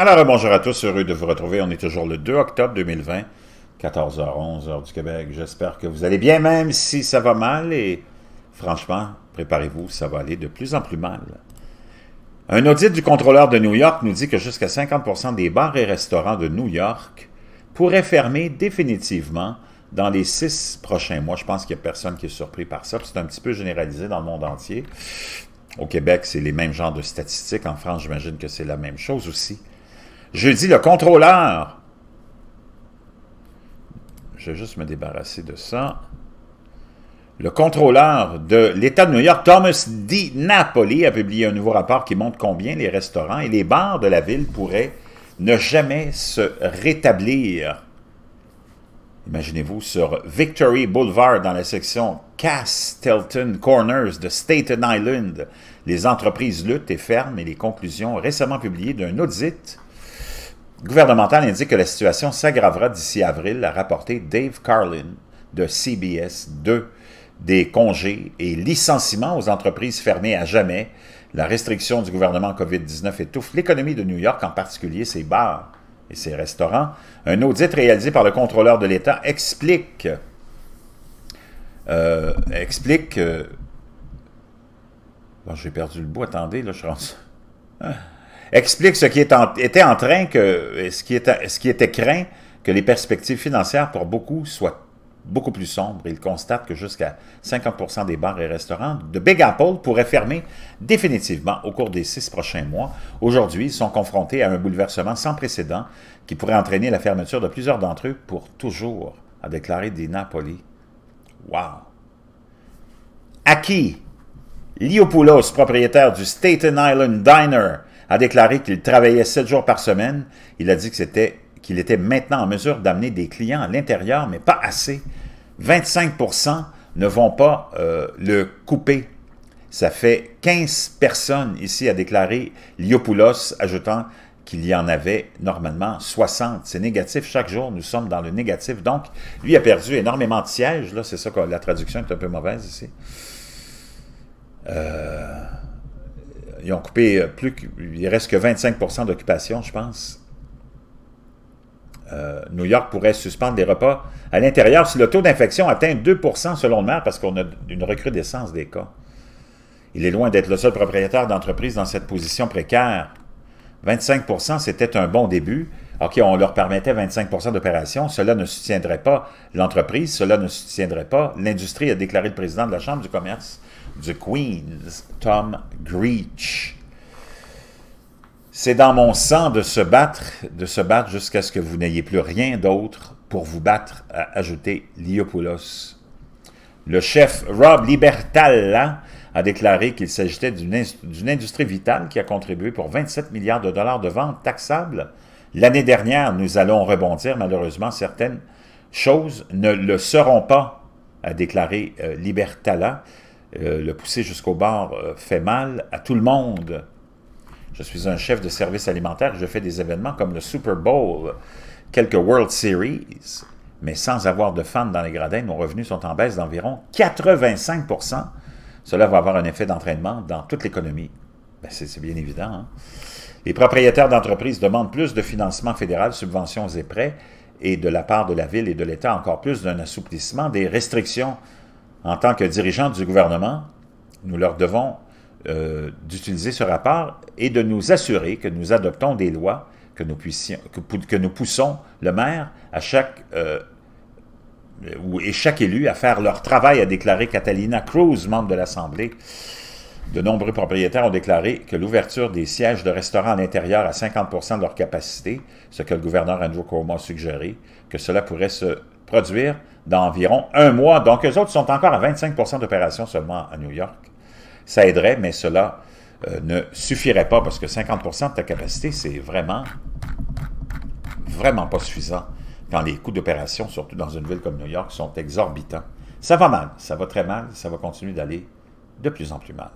Alors, euh, bonjour à tous, heureux de vous retrouver. On est toujours le 2 octobre 2020, 14h11, heure du Québec. J'espère que vous allez bien, même si ça va mal. Et franchement, préparez-vous, ça va aller de plus en plus mal. Un audit du contrôleur de New York nous dit que jusqu'à 50% des bars et restaurants de New York pourraient fermer définitivement dans les six prochains mois. Je pense qu'il n'y a personne qui est surpris par ça. C'est un petit peu généralisé dans le monde entier. Au Québec, c'est les mêmes genres de statistiques. En France, j'imagine que c'est la même chose aussi. Je dis le contrôleur. Je vais juste me débarrasser de ça. Le contrôleur de l'État de New York, Thomas D. Napoli, a publié un nouveau rapport qui montre combien les restaurants et les bars de la ville pourraient ne jamais se rétablir. Imaginez-vous sur Victory Boulevard dans la section Castleton Corners de Staten Island. Les entreprises luttent et ferment et les conclusions récemment publiées d'un audit Gouvernemental indique que la situation s'aggravera d'ici avril, a rapporté Dave Carlin de CBS 2 des congés et licenciements aux entreprises fermées à jamais. La restriction du gouvernement COVID-19 étouffe l'économie de New York, en particulier ses bars et ses restaurants. Un audit réalisé par le contrôleur de l'État explique, euh, explique, euh, j'ai perdu le bout, attendez, là, je pense explique ce qui était en train que, ce qui, était, craint que les perspectives financières pour beaucoup soient beaucoup plus sombres. Il constate que jusqu'à 50 des bars et restaurants de Big Apple pourraient fermer définitivement au cours des six prochains mois. Aujourd'hui, ils sont confrontés à un bouleversement sans précédent qui pourrait entraîner la fermeture de plusieurs d'entre eux pour toujours, a déclaré Dina Poli. Wow! À qui? Liopoulos, propriétaire du Staten Island Diner, a déclaré qu'il travaillait sept jours par semaine. Il a dit que c'était qu'il était maintenant en mesure d'amener des clients à l'intérieur, mais pas assez. 25 ne vont pas euh, le couper. Ça fait 15 personnes ici, a déclaré Liopoulos, ajoutant qu'il y en avait normalement 60. C'est négatif chaque jour, nous sommes dans le négatif. Donc, lui a perdu énormément de sièges. Là, c'est ça que la traduction est un peu mauvaise ici. Euh ils ont coupé euh, plus il reste que 25 d'occupation, je pense. Euh, New York pourrait suspendre des repas à l'intérieur si le taux d'infection atteint 2 selon le maire, parce qu'on a une recrudescence des cas. Il est loin d'être le seul propriétaire d'entreprise dans cette position précaire. 25 c'était un bon début. OK, on leur permettait 25 d'opérations. Cela ne soutiendrait pas l'entreprise, cela ne soutiendrait pas l'industrie, a déclaré le président de la Chambre du commerce du Queens, Tom Greach. C'est dans mon sang de se battre, de se battre jusqu'à ce que vous n'ayez plus rien d'autre pour vous battre, a ajouté Liopoulos. Le chef Rob Libertalla a déclaré qu'il s'agissait d'une industrie vitale qui a contribué pour 27 milliards de dollars de ventes taxables. L'année dernière, nous allons rebondir. Malheureusement, certaines choses ne le seront pas, a déclaré euh, Libertala. Euh, le pousser jusqu'au bord euh, fait mal à tout le monde. Je suis un chef de service alimentaire, je fais des événements comme le Super Bowl, quelques World Series, mais sans avoir de fans dans les gradins, nos revenus sont en baisse d'environ 85 Cela va avoir un effet d'entraînement dans toute l'économie. Ben, c'est bien évident. Hein. Les propriétaires d'entreprises demandent plus de financement fédéral, subventions et prêts, et de la part de la ville et de l'État encore plus d'un assouplissement des restrictions en tant que dirigeants du gouvernement, nous leur devons euh, d'utiliser ce rapport et de nous assurer que nous adoptons des lois, que nous, puissions, que, nous poussons le maire à chaque, euh, et chaque élu à faire leur travail, a déclaré Catalina Cruz, membre de l'Assemblée. De nombreux propriétaires ont déclaré que l'ouverture des sièges de restaurants à l'intérieur à 50 de leur capacité, ce que le gouverneur Andrew Cuomo a suggéré, que cela pourrait se produire d'environ un mois. Donc, eux autres sont encore à 25 d'opérations seulement à New York. Ça aiderait, mais cela euh, ne suffirait pas parce que 50 de ta capacité, c'est vraiment, vraiment pas suffisant quand les coûts d'opération, surtout dans une ville comme New York, sont exorbitants. Ça va mal, ça va très mal, ça va continuer d'aller de plus en plus mal.